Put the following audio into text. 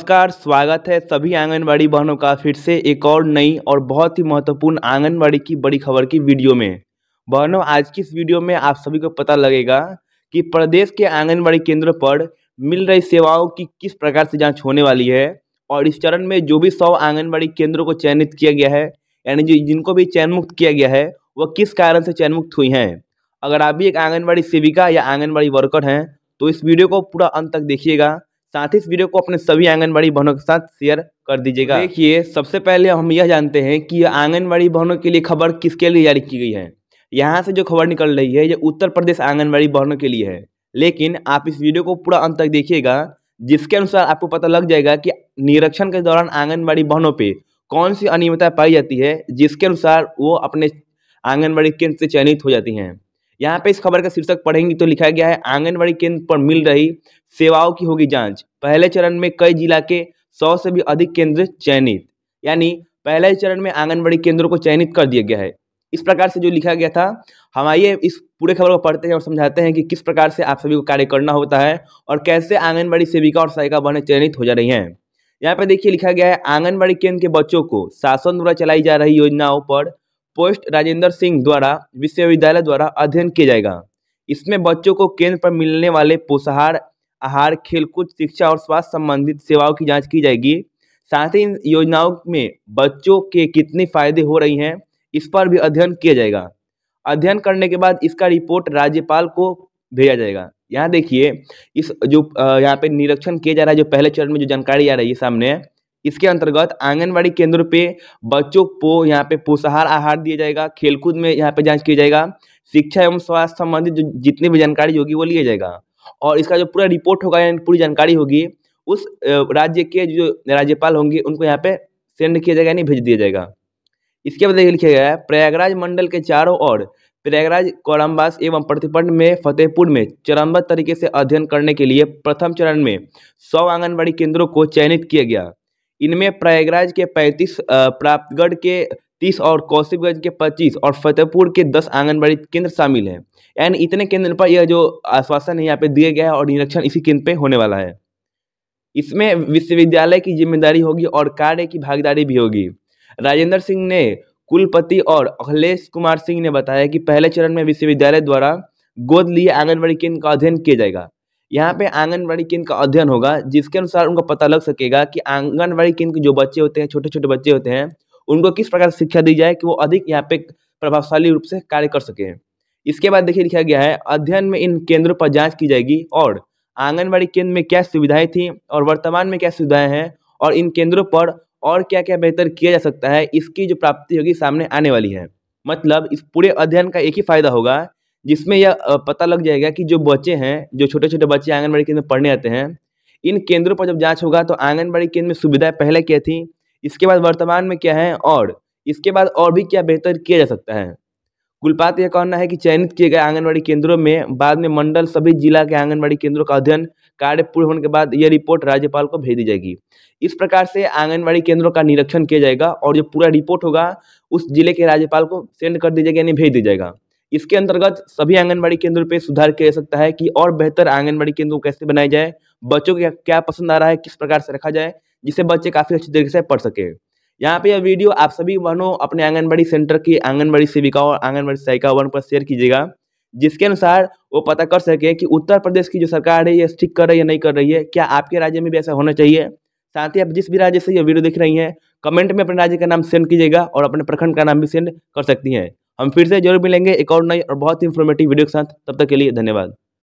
नमस्कार स्वागत है सभी आंगनबाड़ी बहनों का फिर से एक और नई और बहुत ही महत्वपूर्ण आंगनबाड़ी की बड़ी खबर की वीडियो में बहनों आज की इस वीडियो में आप सभी को पता लगेगा कि प्रदेश के आंगनबाड़ी केंद्रों पर मिल रही सेवाओं की किस प्रकार से जांच होने वाली है और इस चरण में जो भी सौ आंगनबाड़ी केंद्रों को चयनित किया गया है यानी जिनको भी चयनमुक्त किया गया है वह किस कारण से चयनमुक्त हुई हैं अगर आप भी एक आंगनबाड़ी सेविका या आंगनबाड़ी वर्कर हैं तो इस वीडियो को पूरा अंत तक देखिएगा साथ ही इस वीडियो को अपने सभी आंगनबाड़ी बहनों के साथ शेयर कर दीजिएगा देखिए सबसे पहले हम यह जानते हैं कि आंगनबाड़ी बहनों के लिए खबर किसके लिए जारी की गई है यहाँ से जो खबर निकल रही है ये उत्तर प्रदेश आंगनबाड़ी बहनों के लिए है लेकिन आप इस वीडियो को पूरा अंत तक देखिएगा जिसके अनुसार आपको पता लग जाएगा कि निरीक्षण के दौरान आंगनबाड़ी बहनों पे कौन सी अनियमितता पाई जाती है जिसके अनुसार वो अपने आंगनबाड़ी केंद्र से चयनित हो जाती हैं यहाँ पे इस खबर का शीर्षक पढ़ेंगे तो लिखा गया है आंगनबाड़ी केंद्र पर मिल रही सेवाओं की होगी जांच पहले चरण में कई जिला के सौ से भी अधिक केंद्र चयनित यानी पहले चरण में आंगनबाड़ी केंद्रों को चयनित कर दिया गया है इस प्रकार से जो लिखा गया था हम आइए इस पूरे खबर को पढ़ते हैं और समझाते हैं कि किस प्रकार से आप सभी को कार्य करना होता है और कैसे आंगनबाड़ी सेविका और सहायिका बहने चयनित हो जा रही हैं यहाँ पर देखिए लिखा गया है आंगनबाड़ी केंद्र के बच्चों को शासन द्वारा चलाई जा रही योजनाओं पर पोस्ट राजेंद्र सिंह द्वारा विश्वविद्यालय द्वारा अध्ययन किया जाएगा इसमें बच्चों को केंद्र पर मिलने वाले पोषाहार आहार खेलकूद शिक्षा और स्वास्थ्य संबंधित सेवाओं की जांच की जाएगी साथ ही इन योजनाओं में बच्चों के कितने फायदे हो रही हैं इस पर भी अध्ययन किया जाएगा अध्ययन करने के बाद इसका रिपोर्ट राज्यपाल को भेजा जाएगा यहाँ देखिए इस जो यहाँ पे निरीक्षण किया जा रहा है जो पहले चरण में जो जानकारी आ रही है सामने इसके अंतर्गत आंगनबाड़ी केंद्र पे बच्चों को यहाँ पे पोषाहार आहार दिया जाएगा खेलकूद में यहाँ पे जांच किया जाएगा शिक्षा एवं स्वास्थ्य संबंधित जो जितनी भी जानकारी होगी वो लिया जाएगा और इसका जो पूरा रिपोर्ट होगा यानी पूरी जानकारी होगी उस राज्य के जो राज्यपाल होंगे उनको यहाँ पे सेंड किया जाएगा यानी भेज दिया जाएगा इसके बाद लिखा गया है प्रयागराज मंडल के चारों ओर प्रयागराज कोलम्बास एवं प्रतिपंड में फतेहपुर में चरणबद्ध तरीके से अध्ययन करने के लिए प्रथम चरण में सौ आंगनबाड़ी केंद्रों को चयनित किया गया इनमें प्रयागराज के पैंतीस प्राप्तगढ़ के तीस और कौशिकगंज के पच्चीस और फतेहपुर के दस आंगनबाड़ी केंद्र शामिल हैं एंड इतने केंद्र पर यह जो आश्वासन है यहाँ पे दिया गया है और निरीक्षण इसी केंद्र पे होने वाला है इसमें विश्वविद्यालय की जिम्मेदारी होगी और कार्य की भागीदारी भी होगी राजेंद्र सिंह ने कुलपति और अखिलेश कुमार सिंह ने बताया कि पहले चरण में विश्वविद्यालय द्वारा गोद लिए आंगनबाड़ी केंद्र का अध्ययन किया जाएगा यहाँ पे आंगनबाड़ी केंद्र का अध्ययन होगा जिसके अनुसार उनको पता लग सकेगा कि आंगनबाड़ी केंद्र के जो बच्चे होते हैं छोटे छोटे बच्चे होते हैं उनको किस प्रकार शिक्षा दी जाए कि वो अधिक यहाँ पे प्रभावशाली रूप से कार्य कर सके इसके बाद देखिए लिखा गया है अध्ययन में इन केंद्रों पर जाँच की जाएगी और आंगनबाड़ी केंद्र में क्या सुविधाएं थी और वर्तमान में क्या सुविधाएं हैं और इन केंद्रों पर और क्या क्या बेहतर किया जा सकता है इसकी जो प्राप्ति होगी सामने आने वाली है मतलब इस पूरे अध्ययन का एक ही फायदा होगा जिसमें यह पता लग जाएगा कि जो बच्चे हैं जो छोटे छोटे बच्चे आंगनबाड़ी केंद्र में पढ़ने आते हैं इन केंद्रों पर जब जाँच होगा तो आंगनबाड़ी केंद्र में सुविधाएँ पहले क्या थी इसके बाद वर्तमान में क्या है और इसके बाद और भी क्या बेहतर किया जा सकता है कुलपात यह कहना है कि चयनित किए गए आंगनबाड़ी केंद्रों में बाद में मंडल सभी जिला के आंगनबाड़ी केंद्रों का अध्ययन कार्य पूर्ण होने के बाद यह रिपोर्ट राज्यपाल को भेज दी जाएगी इस प्रकार से आंगनबाड़ी केंद्रों का निरीक्षण किया जाएगा और जो पूरा रिपोर्ट होगा उस जिले के राज्यपाल को सेंड कर दी जाएगी यानी भेज दी जाएगा इसके अंतर्गत सभी आंगनबाड़ी केंद्र पे सुधार किया जा सकता है कि और बेहतर आंगनबाड़ी केंद्र कैसे बनाए जाए बच्चों को क्या पसंद आ रहा है किस प्रकार से रखा जाए जिससे बच्चे काफी अच्छी तरीके से पढ़ सके यहाँ पे यह वीडियो आप सभी वनों अपने आंगनबाड़ी सेंटर की आंगनबाड़ी सेविकाओं और आंगनबाड़ी सहायिका वन पर शेयर कीजिएगा जिसके अनुसार वो पता कर सके कि उत्तर प्रदेश की जो सरकार है ये ठीक कर रही है नहीं कर रही है क्या आपके राज्य में भी ऐसा होना चाहिए साथ ही आप जिस भी राज्य से ये वीडियो देख रही हैं कमेंट में अपने राज्य का नाम सेंड कीजिएगा और अपने प्रखंड का नाम भी सेंड कर सकती हैं हम फिर से जरूर मिलेंगे एक और नई और बहुत ही इन्फॉर्मेटिव वीडियो के साथ तब तक के लिए धन्यवाद